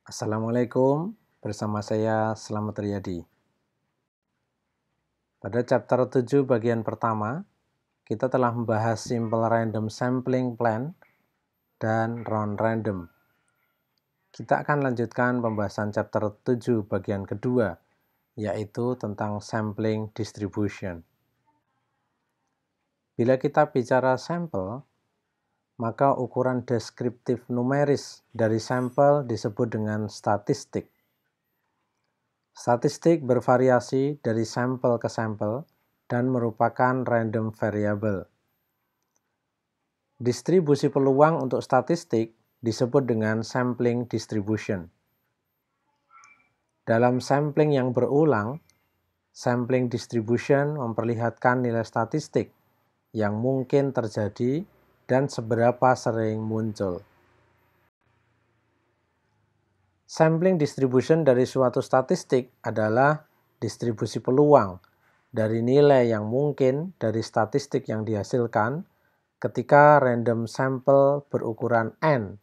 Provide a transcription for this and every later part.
Assalamualaikum, bersama saya Selamat Riyadi. Pada chapter 7 bagian pertama, kita telah membahas simple random sampling plan dan round random. Kita akan lanjutkan pembahasan chapter 7 bagian kedua, yaitu tentang sampling distribution. Bila kita bicara sampel, maka ukuran deskriptif numeris dari sampel disebut dengan statistik. Statistik bervariasi dari sampel ke sampel dan merupakan random variable. Distribusi peluang untuk statistik disebut dengan sampling distribution. Dalam sampling yang berulang, sampling distribution memperlihatkan nilai statistik yang mungkin terjadi dan seberapa sering muncul. Sampling distribution dari suatu statistik adalah distribusi peluang dari nilai yang mungkin dari statistik yang dihasilkan ketika random sampel berukuran n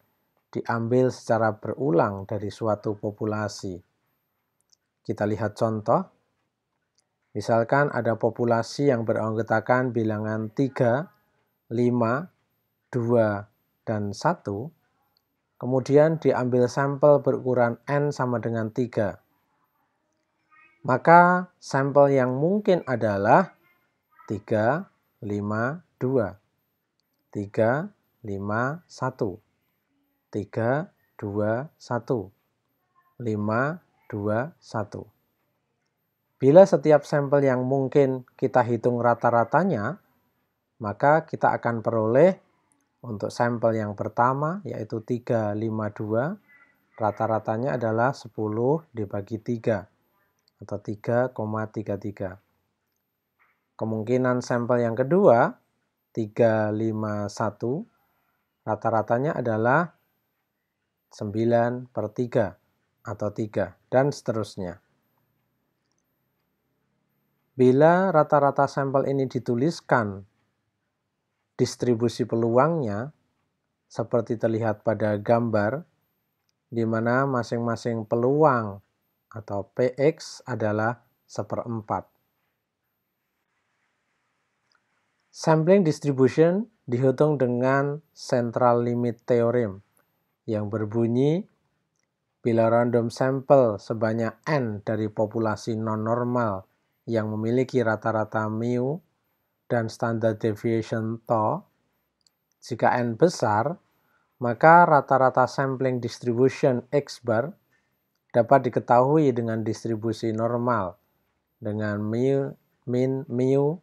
diambil secara berulang dari suatu populasi. Kita lihat contoh. Misalkan ada populasi yang beranggotakan bilangan 3, 5, 2, dan 1, kemudian diambil sampel berukuran N sama dengan 3. Maka sampel yang mungkin adalah 3, 5, 2. 3, 5, 1. 3, 2, 1. 5, 2, 1. Bila setiap sampel yang mungkin kita hitung rata-ratanya, maka kita akan peroleh untuk sampel yang pertama yaitu 352 rata-ratanya adalah 10 dibagi 3 atau 3,33. Kemungkinan sampel yang kedua 351 rata-ratanya adalah 9 per 3 atau 3 dan seterusnya. Bila rata-rata sampel ini dituliskan distribusi peluangnya seperti terlihat pada gambar di mana masing-masing peluang atau PX adalah seperempat. Sampling distribution dihitung dengan central limit theorem yang berbunyi bila random sample sebanyak n dari populasi non-normal yang memiliki rata-rata mu dan standar deviation tau. Jika n besar, maka rata-rata sampling distribution x bar dapat diketahui dengan distribusi normal dengan mu, min, mu,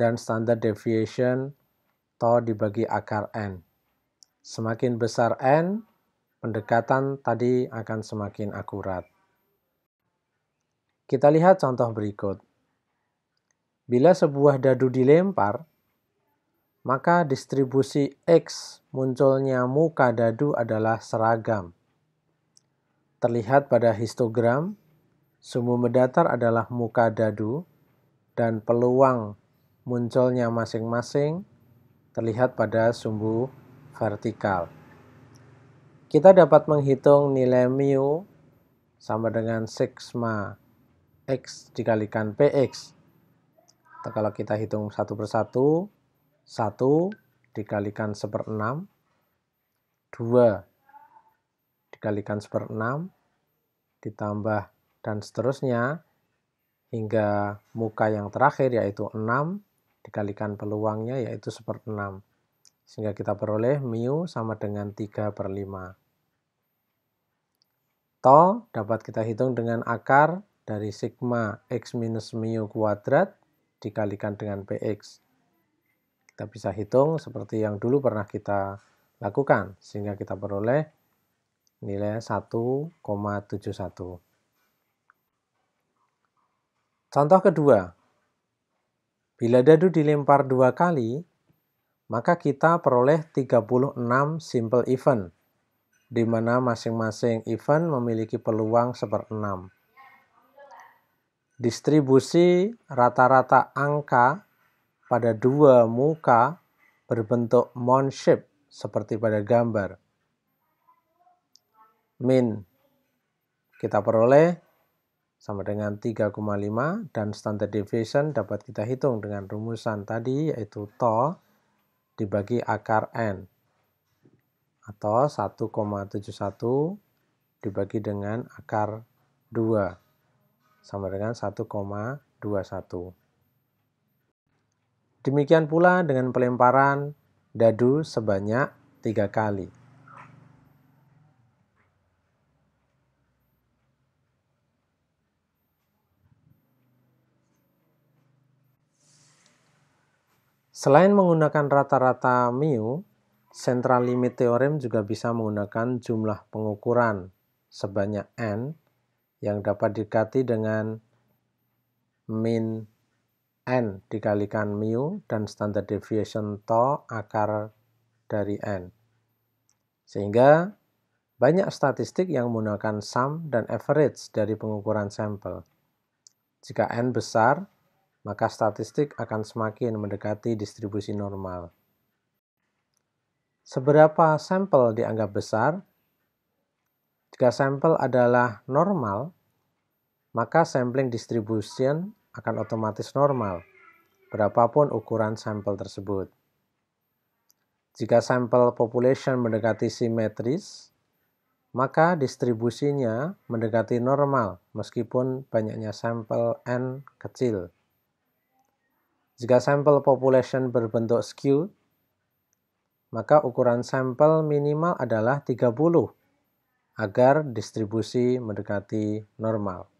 dan standar deviation tau dibagi akar n. Semakin besar n, pendekatan tadi akan semakin akurat. Kita lihat contoh berikut. Bila sebuah dadu dilempar, maka distribusi X munculnya muka dadu adalah seragam. Terlihat pada histogram, sumbu mendatar adalah muka dadu dan peluang munculnya masing-masing terlihat pada sumbu vertikal. Kita dapat menghitung nilai mu sama dengan sigma x dikalikan px Nah, kalau kita hitung satu persatu, satu dikalikan 1 per 6, dikalikan 1 per ditambah dan seterusnya, hingga muka yang terakhir yaitu enam dikalikan peluangnya yaitu 1 per 6. Sehingga kita peroleh mu sama dengan tiga per lima. Toh dapat kita hitung dengan akar dari sigma x minus mu kuadrat dikalikan dengan PX. Kita bisa hitung seperti yang dulu pernah kita lakukan, sehingga kita peroleh nilai 1,71. Contoh kedua, bila dadu dilempar dua kali, maka kita peroleh 36 simple event, di mana masing-masing event memiliki peluang seperenam 6. Distribusi rata-rata angka pada dua muka berbentuk mon shape seperti pada gambar. Min kita peroleh sama dengan 3,5 dan standard deviation dapat kita hitung dengan rumusan tadi yaitu to dibagi akar n atau 1,71 dibagi dengan akar 2 sama dengan 1,21. Demikian pula dengan pelemparan dadu sebanyak tiga kali. Selain menggunakan rata-rata mu, central limit theorem juga bisa menggunakan jumlah pengukuran sebanyak n yang dapat dikati dengan min n dikalikan mu dan standard deviation tau akar dari n. Sehingga banyak statistik yang menggunakan sum dan average dari pengukuran sampel. Jika n besar, maka statistik akan semakin mendekati distribusi normal. Seberapa sampel dianggap besar? Jika sampel adalah normal, maka sampling distribution akan otomatis normal, berapapun ukuran sampel tersebut. Jika sampel population mendekati simetris, maka distribusinya mendekati normal meskipun banyaknya sampel n kecil. Jika sampel population berbentuk skewed, maka ukuran sampel minimal adalah 30 agar distribusi mendekati normal.